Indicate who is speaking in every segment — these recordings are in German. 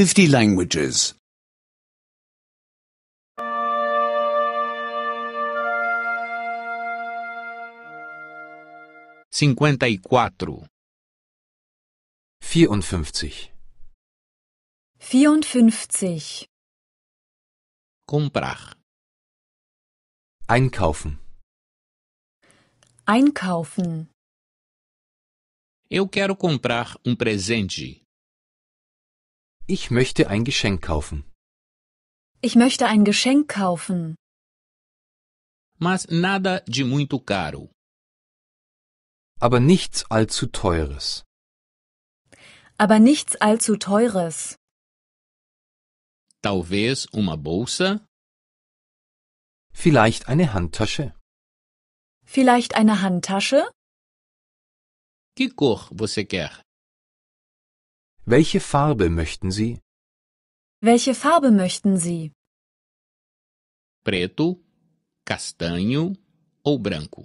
Speaker 1: 50 languages. 54. 54.
Speaker 2: 54.
Speaker 1: Comprar. Einkaufen.
Speaker 2: Einkaufen.
Speaker 1: Eu quero comprar um presente. Ich möchte ein Geschenk kaufen.
Speaker 2: Ich möchte ein Geschenk kaufen.
Speaker 1: Mas nada de muito caro. Aber nichts allzu teures.
Speaker 2: Aber nichts allzu teures.
Speaker 1: Talvez uma bolsa? Vielleicht eine Handtasche.
Speaker 2: Vielleicht eine Handtasche?
Speaker 1: Que cor você quer? Welche Farbe möchten Sie?
Speaker 2: Welche Farbe möchten Sie?
Speaker 1: Preto, castanho ou branco.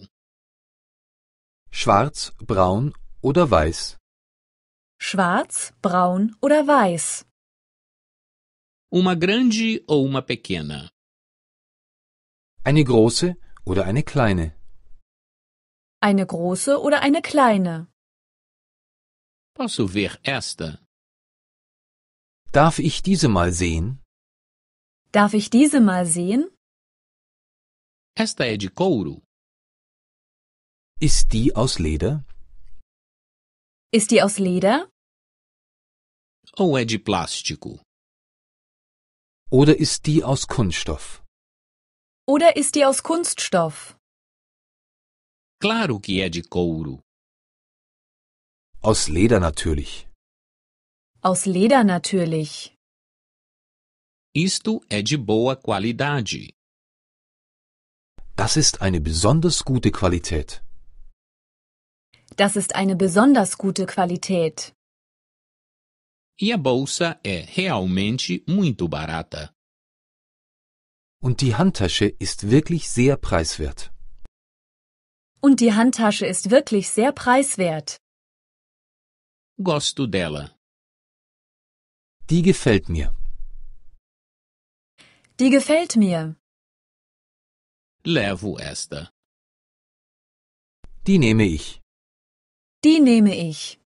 Speaker 1: Schwarz, braun oder weiß?
Speaker 2: Schwarz, braun oder weiß?
Speaker 1: Uma grande ou uma pequena? Eine große oder eine kleine?
Speaker 2: Eine große oder eine kleine?
Speaker 1: Posso ver esta? Darf ich diese mal sehen?
Speaker 2: Darf ich diese mal sehen?
Speaker 1: Esta é de couro. Ist die aus Leder?
Speaker 2: Ist die aus Leder?
Speaker 1: Ou é de plástico? Oder ist die aus Kunststoff?
Speaker 2: Oder ist die aus Kunststoff?
Speaker 1: Claro que é de couro. Aus Leder natürlich.
Speaker 2: Aus Leder natürlich.
Speaker 1: Isto é de boa qualidade. Das ist eine besonders gute Qualität.
Speaker 2: Das ist eine besonders gute Qualität.
Speaker 1: E a bolsa é realmente muito barata. Und die Handtasche ist wirklich sehr preiswert.
Speaker 2: Und die Handtasche ist wirklich sehr preiswert.
Speaker 1: Gosto dela. Die gefällt mir.
Speaker 2: Die gefällt mir.
Speaker 1: Levo esta. Die nehme ich.
Speaker 2: Die nehme ich.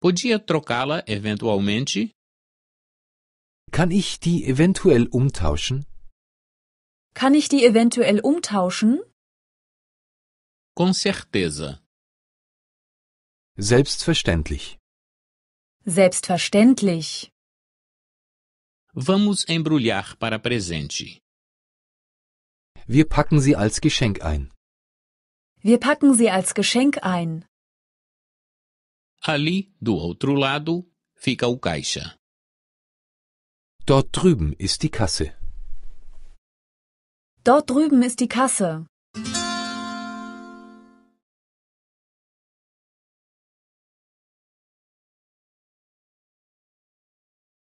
Speaker 2: Podia
Speaker 1: trocá-la eventualmente? Kann ich die eventuell umtauschen?
Speaker 2: Kann ich die eventuell umtauschen?
Speaker 1: Com certeza. Selbstverständlich.
Speaker 2: Selbstverständlich.
Speaker 1: Vamos embrulhar para presente. Wir packen sie als Geschenk ein.
Speaker 2: Wir packen sie als Geschenk ein.
Speaker 1: Ali, do outro lado, fica o caixa. Dort drüben ist die Kasse.
Speaker 2: Dort drüben ist die Kasse.